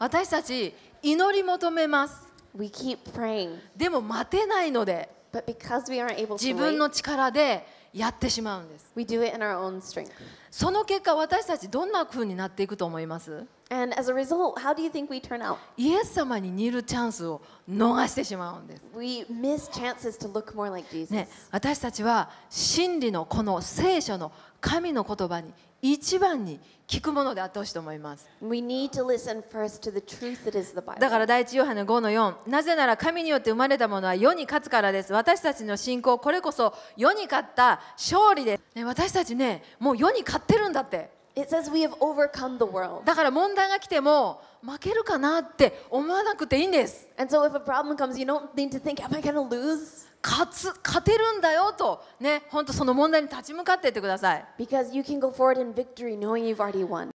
私たち祈り求めます We keep praying. でも待てないので But because we aren't able to 自分の力でやってしまうんです we do it in our own strength. その結果私たちどんな風になっていくと思います And as a result, how do you think we turn out? イエス様に似るチャンスを逃してしまうんです。We miss chances to look more like Jesus. ね、私たちは真理のこの聖書の神の言葉に一番に聞くものであってほしいと思います。We need to listen first to the truth that is the Bible. だから第一ヨハネ5の4、なぜなら神によって生まれたものは世に勝つからです。私たちの信仰、これこそ世に勝った勝利です。ね、私たちね、もう世に勝ってるんだって。It says we have overcome the world. だから問題が来ても負けるかなって思わなくていいんです。勝つ勝てるんだよと、ね、本当その問題に立ち向かっていってください。Because you can go forward in victory knowing you've already won.